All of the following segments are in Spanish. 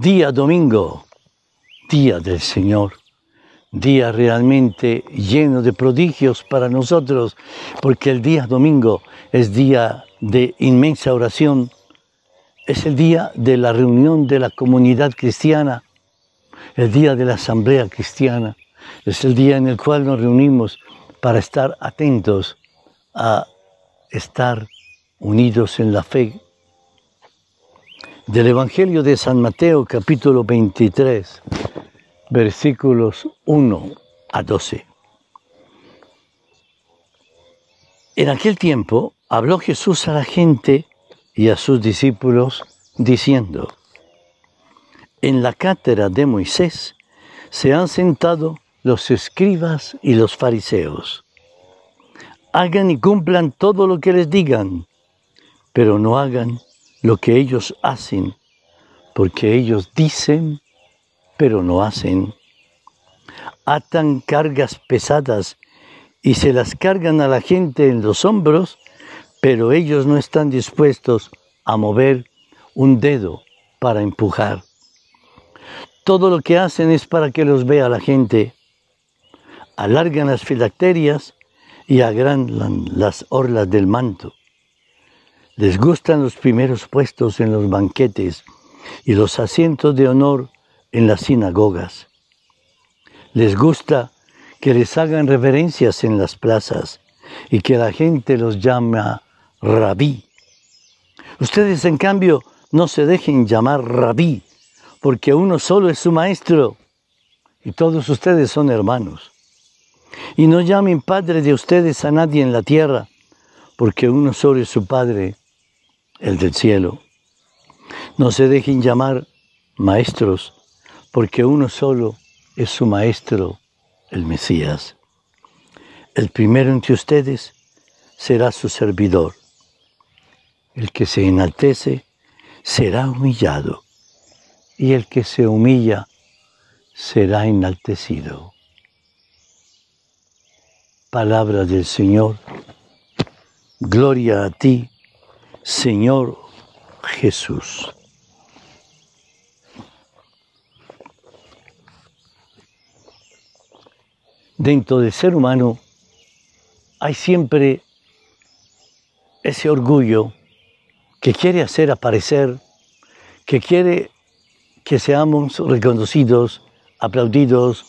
Día domingo, día del Señor, día realmente lleno de prodigios para nosotros, porque el día domingo es día de inmensa oración, es el día de la reunión de la comunidad cristiana, el día de la asamblea cristiana, es el día en el cual nos reunimos para estar atentos a estar unidos en la fe del Evangelio de San Mateo capítulo 23, versículos 1 a 12. En aquel tiempo habló Jesús a la gente y a sus discípulos diciendo, En la cátedra de Moisés se han sentado los escribas y los fariseos. Hagan y cumplan todo lo que les digan, pero no hagan lo que ellos hacen, porque ellos dicen, pero no hacen. Atan cargas pesadas y se las cargan a la gente en los hombros, pero ellos no están dispuestos a mover un dedo para empujar. Todo lo que hacen es para que los vea la gente. Alargan las filacterias y agrandan las orlas del manto. Les gustan los primeros puestos en los banquetes y los asientos de honor en las sinagogas. Les gusta que les hagan reverencias en las plazas y que la gente los llama rabí. Ustedes, en cambio, no se dejen llamar rabí, porque uno solo es su maestro y todos ustedes son hermanos. Y no llamen padre de ustedes a nadie en la tierra, porque uno solo es su padre, el del cielo. No se dejen llamar maestros, porque uno solo es su maestro, el Mesías. El primero entre ustedes será su servidor. El que se enaltece será humillado, y el que se humilla será enaltecido. Palabra del Señor. Gloria a ti, Señor Jesús. Dentro del ser humano hay siempre ese orgullo que quiere hacer aparecer, que quiere que seamos reconocidos, aplaudidos,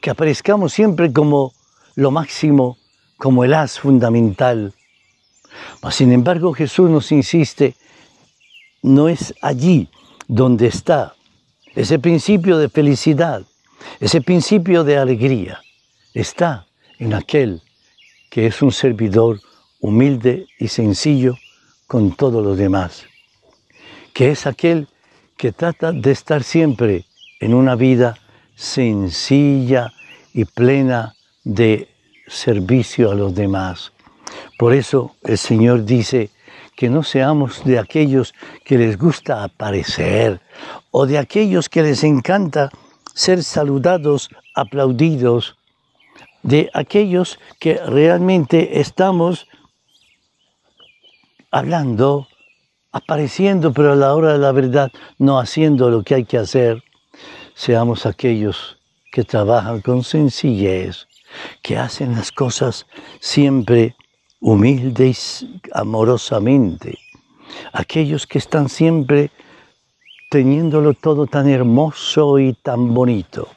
que aparezcamos siempre como lo máximo, como el as fundamental, sin embargo, Jesús nos insiste, no es allí donde está ese principio de felicidad, ese principio de alegría, está en aquel que es un servidor humilde y sencillo con todos los demás, que es aquel que trata de estar siempre en una vida sencilla y plena de servicio a los demás. Por eso el Señor dice que no seamos de aquellos que les gusta aparecer o de aquellos que les encanta ser saludados, aplaudidos, de aquellos que realmente estamos hablando, apareciendo, pero a la hora de la verdad no haciendo lo que hay que hacer. Seamos aquellos que trabajan con sencillez, que hacen las cosas siempre Humildes, amorosamente, aquellos que están siempre teniéndolo todo tan hermoso y tan bonito.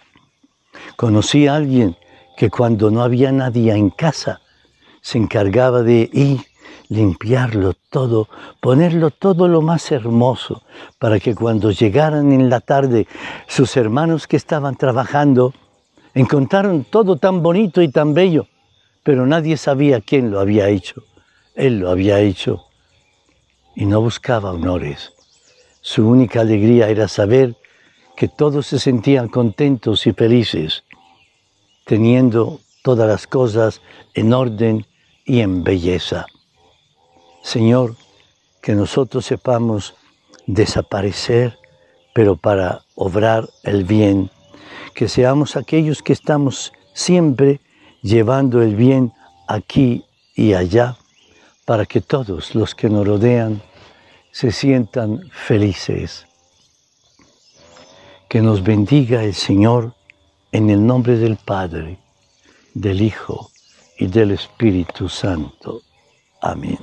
Conocí a alguien que cuando no había nadie en casa, se encargaba de ir, limpiarlo todo, ponerlo todo lo más hermoso, para que cuando llegaran en la tarde sus hermanos que estaban trabajando, encontraron todo tan bonito y tan bello, pero nadie sabía quién lo había hecho. Él lo había hecho y no buscaba honores. Su única alegría era saber que todos se sentían contentos y felices, teniendo todas las cosas en orden y en belleza. Señor, que nosotros sepamos desaparecer, pero para obrar el bien, que seamos aquellos que estamos siempre llevando el bien aquí y allá, para que todos los que nos rodean se sientan felices. Que nos bendiga el Señor en el nombre del Padre, del Hijo y del Espíritu Santo. Amén.